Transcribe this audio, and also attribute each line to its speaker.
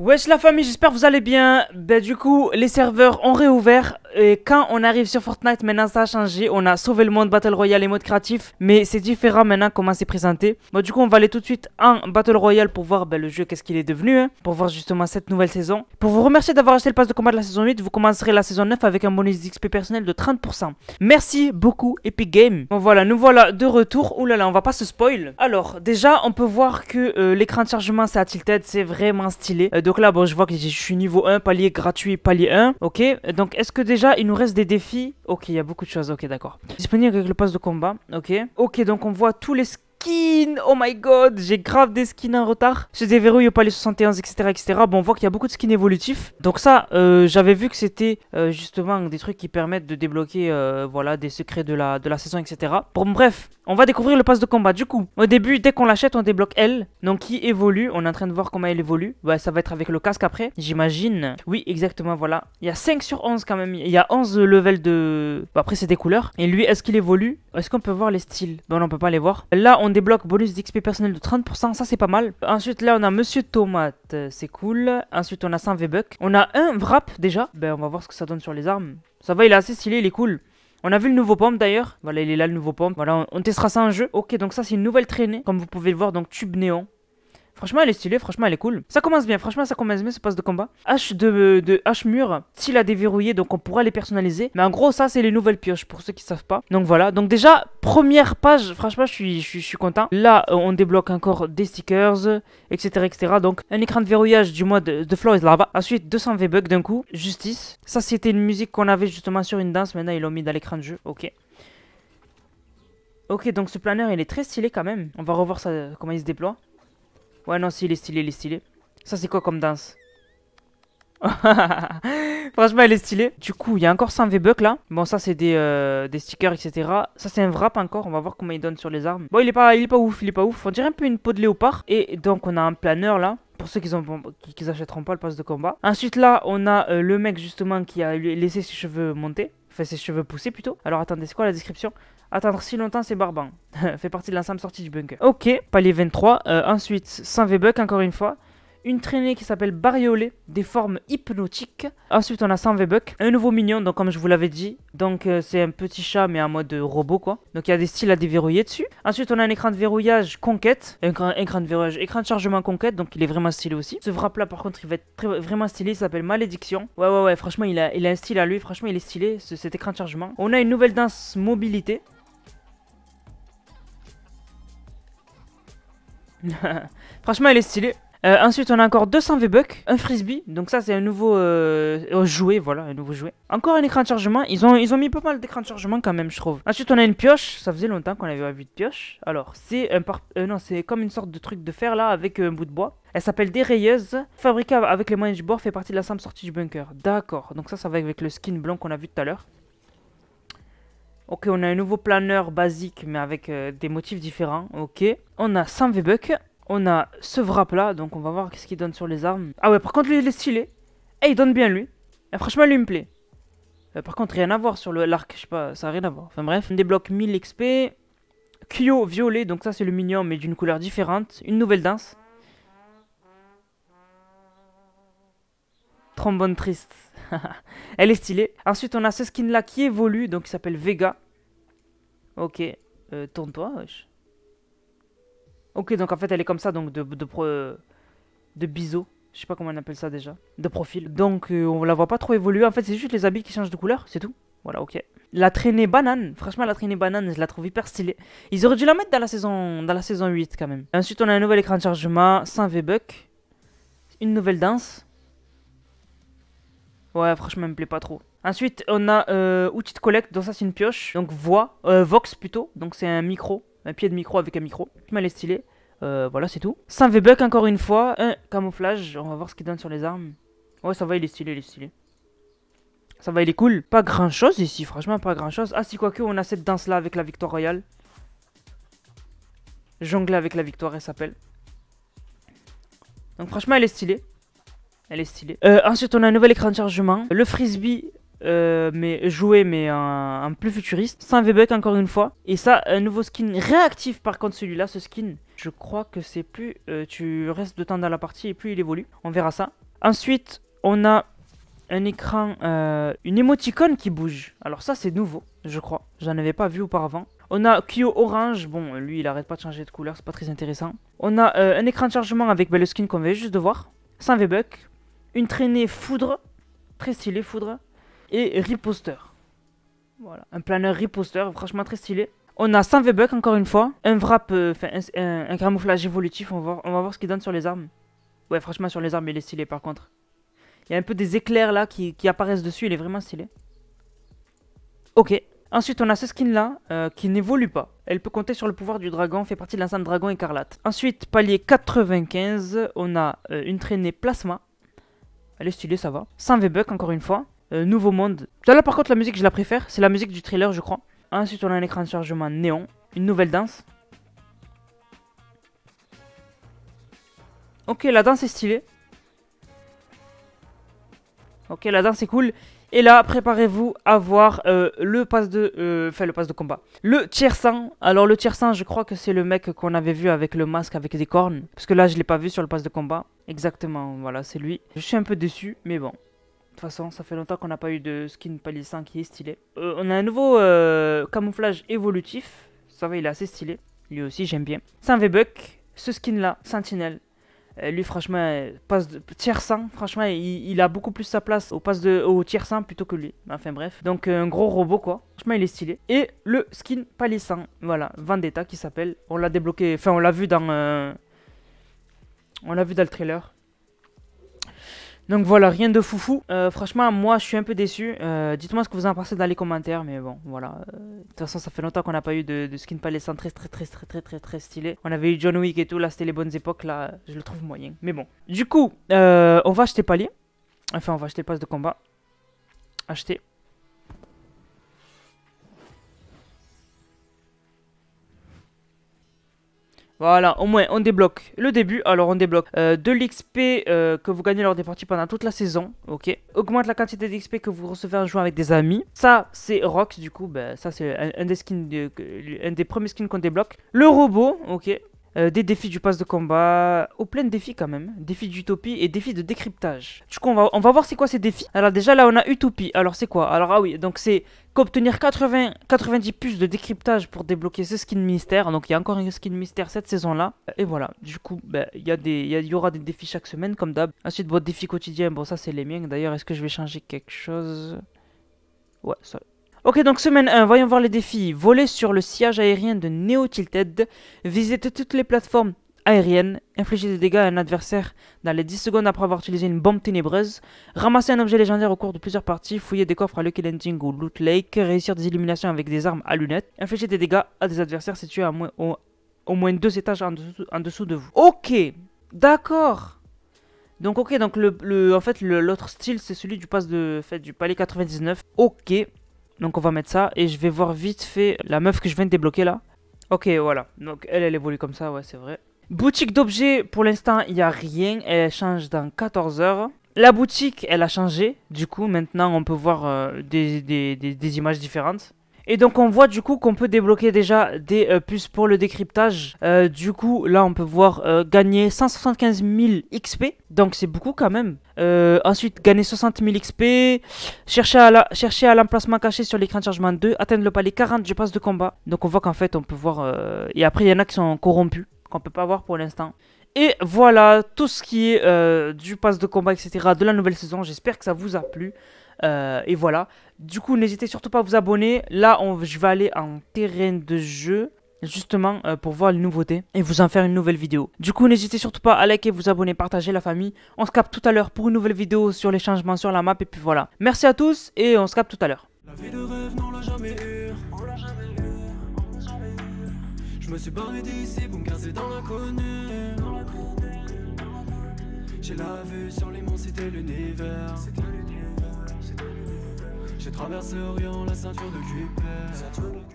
Speaker 1: Wesh la famille, j'espère que vous allez bien. Bah du coup, les serveurs ont réouvert et quand on arrive sur Fortnite, maintenant ça a changé. On a sauvé le monde Battle Royale et mode créatif, mais c'est différent maintenant comment c'est présenté. Bon, du coup, on va aller tout de suite en Battle Royale pour voir ben, le jeu, qu'est-ce qu'il est devenu, hein, pour voir justement cette nouvelle saison. Pour vous remercier d'avoir acheté le pass de combat de la saison 8, vous commencerez la saison 9 avec un bonus d'XP personnel de 30%. Merci beaucoup, Epic Game. Bon, voilà, nous voilà de retour. Ouh là là, on va pas se spoil. Alors, déjà, on peut voir que euh, l'écran de chargement, c'est à tilted, c'est vraiment stylé. Euh, donc là, bon, je vois que je suis niveau 1, palier gratuit, palier 1. Ok, donc est-ce que déjà il nous reste des défis. Ok, il y a beaucoup de choses. Ok, d'accord. Disponible avec le poste de combat. Ok. Ok, donc on voit tous les skills Oh my god, j'ai grave des skins en retard. Je déverrouille au palais 71, etc. etc. Bon, on voit qu'il y a beaucoup de skins évolutifs. Donc ça, euh, j'avais vu que c'était euh, justement des trucs qui permettent de débloquer euh, voilà, des secrets de la, de la saison, etc. Bon, bref, on va découvrir le pass de combat. Du coup, au début, dès qu'on l'achète, on débloque elle. Donc qui évolue, on est en train de voir comment elle évolue. Bah, ça va être avec le casque après, j'imagine. Oui, exactement, voilà. Il y a 5 sur 11 quand même. Il y a 11 levels de... Bah, après, c'est des couleurs. Et lui, est-ce qu'il évolue Est-ce qu'on peut voir les styles Bon, on peut pas les voir. Là, on des blocs bonus d'XP personnel de 30%, ça c'est pas mal. Ensuite là on a Monsieur Tomate, euh, c'est cool. Ensuite on a Saint v On a un wrap déjà. Ben on va voir ce que ça donne sur les armes. Ça va, il est assez stylé, il est cool. On a vu le nouveau pompe d'ailleurs. Voilà, il est là le nouveau pompe. Voilà, on, on testera ça en jeu. Ok, donc ça c'est une nouvelle traînée. Comme vous pouvez le voir, donc tube néon. Franchement, elle est stylée, franchement, elle est cool. Ça commence bien, franchement, ça commence bien ce passe de combat. H de, de H mur, s'il a déverrouillé, donc on pourra les personnaliser. Mais en gros, ça, c'est les nouvelles pioches pour ceux qui savent pas. Donc voilà, donc déjà, première page, franchement, je suis, je suis, content. Là, euh, on débloque encore des stickers, etc., etc. Donc, un écran de verrouillage du mode de, de Flow là-bas. Ensuite, 200 V-Bucks d'un coup. Justice. Ça, c'était une musique qu'on avait justement sur une danse. Maintenant, ils l'ont mis dans l'écran de jeu. Ok. Ok, donc ce planeur, il est très stylé quand même. On va revoir ça, comment il se déploie. Ouais, non, si, il est stylé, il est stylé. Ça, c'est quoi comme danse Franchement, elle est stylé Du coup, il y a encore 100 V-Bucks là. Bon, ça, c'est des, euh, stickers, etc. Ça, c'est un wrap encore. On va voir comment il donne sur les armes. Bon, il est, pas, il est pas ouf, il est pas ouf. On dirait un peu une peau de léopard. Et donc, on a un planeur là. Pour ceux qui, n'achèteront pas le passe de combat. Ensuite, là, on a euh, le mec justement qui a laissé ses cheveux monter. Enfin, ses cheveux poussés plutôt. Alors attendez, c'est quoi la description Attendre si longtemps, c'est barbant. fait partie de l'ensemble sortie du bunker. Ok, palier euh, 23. ensuite, sans v buck encore une fois une traînée qui s'appelle Bariolet, des formes hypnotiques. Ensuite, on a 100 v un nouveau mignon, donc comme je vous l'avais dit. Donc, euh, c'est un petit chat, mais en mode robot, quoi. Donc, il y a des styles à déverrouiller dessus. Ensuite, on a un écran de verrouillage conquête, un écran, écran de verrouillage, écran de chargement conquête, donc il est vraiment stylé aussi. Ce wrap là, par contre, il va être vraiment stylé, il s'appelle Malédiction. Ouais, ouais, ouais, franchement, il a, il a un style à lui, franchement, il est stylé, cet écran de chargement. On a une nouvelle danse mobilité, Franchement, elle est stylée. Euh, ensuite, on a encore 200 V-Bucks, un frisbee. Donc ça, c'est un nouveau euh, jouet, voilà, un nouveau jouet. Encore un écran de chargement. Ils ont, ils ont mis pas mal d'écran de chargement quand même, je trouve. Ensuite, on a une pioche. Ça faisait longtemps qu'on avait pas vu de pioche. Alors, c'est un euh, non, c'est comme une sorte de truc de fer là avec un bout de bois. Elle s'appelle rayeuses, fabriquée avec les moyens du bord, fait partie de la simple sortie du bunker. D'accord. Donc ça, ça va avec le skin blanc qu'on a vu tout à l'heure. Ok, on a un nouveau planeur basique, mais avec des motifs différents. Ok. On a 100 V-Bucks. On a ce wrap là, donc on va voir qu'est-ce qu'il donne sur les armes. Ah ouais, par contre, lui, il est stylé. Et eh, il donne bien, lui. franchement, lui, me plaît. Euh, par contre, rien à voir sur l'arc, je sais pas, ça a rien à voir. Enfin bref, on débloque 1000 XP. Kyo violet, donc ça c'est le mignon, mais d'une couleur différente. Une nouvelle danse. Trombone triste. Elle est stylée. Ensuite, on a ce skin là qui évolue, donc il s'appelle Vega. Ok, euh, tourne-toi, Ok, donc en fait, elle est comme ça, donc de, de, de, biseau. Je sais pas comment on appelle ça déjà. De profil. Donc euh, on la voit pas trop évoluer. En fait, c'est juste les habits qui changent de couleur, c'est tout. Voilà, ok. La traînée banane, franchement la traînée banane, je la trouve hyper stylée. Ils auraient dû la mettre dans la saison, dans la saison 8 quand même. Ensuite, on a un nouvel écran de chargement, 100 v Une nouvelle danse. Ouais, franchement, elle me plaît pas trop. Ensuite, on a euh, outil de collecte, donc ça c'est une pioche. Donc voix, euh, vox plutôt, donc c'est un micro, un pied de micro avec un micro. Elle est stylé euh, voilà, c'est tout. 5 v buck encore une fois. Un camouflage. On va voir ce qu'il donne sur les armes. Ouais, ça va, il est stylé, il est stylé. Ça va, il est cool. Pas grand chose ici, franchement, pas grand chose. Ah, si, quoique, on a cette danse là avec la victoire royale. Jongler avec la victoire, elle s'appelle. Donc, franchement, elle est stylée. Elle est stylée. Euh, ensuite, on a un nouvel écran de chargement. Le frisbee euh, mais jouer mais un, plus futuriste. Sans v encore une fois. Et ça, un nouveau skin réactif par contre celui-là, ce skin. Je crois que c'est plus euh, tu restes de temps dans la partie et plus il évolue. On verra ça. Ensuite, on a un écran, euh, une émoticône qui bouge. Alors ça c'est nouveau, je crois. J'en avais pas vu auparavant. On a Kyo Orange, bon lui il arrête pas de changer de couleur, c'est pas très intéressant. On a un écran de chargement avec ben, le skin qu'on vient juste de voir, Sans v une traînée foudre, très stylée foudre, et Riposter Voilà, un planeur Riposter, franchement très stylé. On a 100 v encore une fois, un Vrap, euh, enfin un, camouflage évolutif, on va, on va voir ce qu'il donne sur les armes. Ouais, franchement sur les armes il est stylé par contre. Il y a un peu des éclairs là qui, apparaissent dessus, il est vraiment stylé. Ok, Ensuite, on a ce skin là euh, qui n'évolue pas. Elle peut compter sur le pouvoir du dragon, fait partie de l'ensemble dragon écarlate. Ensuite, palier 95, on a euh, une traînée plasma. Elle est stylée, ça va. 100 v encore une fois. Euh, nouveau Monde. Là, par contre, la musique, je la préfère. C'est la musique du trailer, je crois. Ensuite, on a un écran de chargement néon. Une nouvelle danse. Ok, la danse est stylée. Ok, la danse est cool. Et là, préparez-vous à voir euh, le pass de... Euh, enfin, le pass de combat. Le tier 100. Alors, le tier 100, je crois que c'est le mec qu'on avait vu avec le masque, avec des cornes. Parce que là, je l'ai pas vu sur le pass de combat. Exactement, voilà, c'est lui. Je suis un peu déçu, mais bon. De toute façon, ça fait longtemps qu'on n'a pas eu de skin palissant qui est stylé. Euh, on a un nouveau euh, camouflage évolutif. Ça va, il est assez stylé. Lui aussi, j'aime bien. C'est un V-Buck. Ce skin-là, Sentinel. Euh, lui, franchement, passe de tier 100. Franchement, il, a beaucoup plus sa place au passe de au tiers 100 plutôt que lui. Enfin bref. Donc, un gros robot, quoi. Franchement, il est stylé. Et le skin palissant. Voilà, Vendetta qui s'appelle. On l'a débloqué. Enfin, on l'a vu dans... On l'a vu dans le trailer. Donc voilà, rien de foufou. Euh, franchement, moi, je suis un peu déçu. Euh, dites-moi ce que vous en pensez dans les commentaires, mais bon, voilà. Euh, de toute façon, ça fait longtemps qu'on n'a pas eu de, skin palais très, très, très, très, très, très, très stylé. On avait eu John Wick et tout, là, c'était les bonnes époques, là, je le trouve moyen. Mais bon. Du coup, on va acheter palier. Enfin, on va acheter passe de combat. Acheter. Voilà, au moins on débloque le début. Alors on débloque euh, de l'XP euh, que vous gagnez lors des parties pendant toute la saison. Ok. Augmente la quantité d'XP que vous recevez en jouant avec des amis. Ça, c'est Rox du coup. Bah, ça, c'est un, des skins un des premiers skins qu'on débloque. Le robot, ok. Euh, des défis du pass de combat, au euh, oh, plein de défis quand même, défis d'utopie et défis de décryptage. Du coup, on va, voir c'est quoi ces défis. Alors déjà là, on a utopie. Alors c'est quoi Alors ah oui, donc c'est qu'obtenir 90 puces de décryptage pour débloquer ce skin mystère. Donc il y a encore un skin mystère cette saison-là. Et voilà, du coup, ben, il y, y aura des défis chaque semaine comme d'hab. Ensuite, votre défi quotidien, bon ça c'est les miens. D'ailleurs, est-ce que je vais changer quelque chose Ouais, ça, Ok, donc semaine 1, voyons voir les défis. Voler sur le sillage aérien de Neo Tilted, visiter toutes les plateformes aériennes, infliger des dégâts à un adversaire dans les 10 secondes après avoir utilisé une bombe ténébreuse, ramasser un objet légendaire au cours de plusieurs parties, fouiller des coffres à Lucky Landing ou Loot Lake, réussir des illuminations avec des armes à lunettes, infliger des dégâts à des adversaires situés à au, moins deux étages en dessous, de vous. Ok, d'accord donc ok, donc le, en fait l'autre style c'est celui du pass de fait du palais 99. Ok, donc on va mettre ça et je vais voir vite fait la meuf que je viens de débloquer là. Ok, voilà. Donc elle, elle évolue comme ça, ouais, c'est vrai. Boutique d'objets, pour l'instant, il n'y a rien. Elle change dans 14 heures. La boutique, elle a changé. Du coup, maintenant, on peut voir euh, des, des, des images différentes. Et donc on voit du coup qu'on peut débloquer déjà des euh, puces pour le décryptage. Euh, du coup là on peut voir euh, gagner 175 000 XP. Donc c'est beaucoup quand même. ensuite gagner 60 000 XP. Chercher à, l'emplacement caché sur l'écran de chargement 2. Atteindre le palais 40 du passe de combat. Donc on voit qu'en fait on peut voir... et après il y en a qui sont corrompus qu'on peut pas voir pour l'instant. Et voilà tout ce qui est euh, du pass de combat, etc. de la nouvelle saison. J'espère que ça vous a plu. Euh, et voilà. Du coup, n'hésitez surtout pas à vous abonner. Là, on, je vais aller en terrain de jeu justement euh, pour voir les nouveautés et vous en faire une nouvelle vidéo. Du coup, n'hésitez surtout pas à liker, vous abonner, partager la famille. On se capte tout à l'heure pour une nouvelle vidéo sur les changements sur la map et puis voilà. Merci à tous et on se capte tout à l'heure. Je me suis j'ai la vue sur les monts, c'était l'univers. J'ai traversé l'Orient, la ceinture de Kuiper.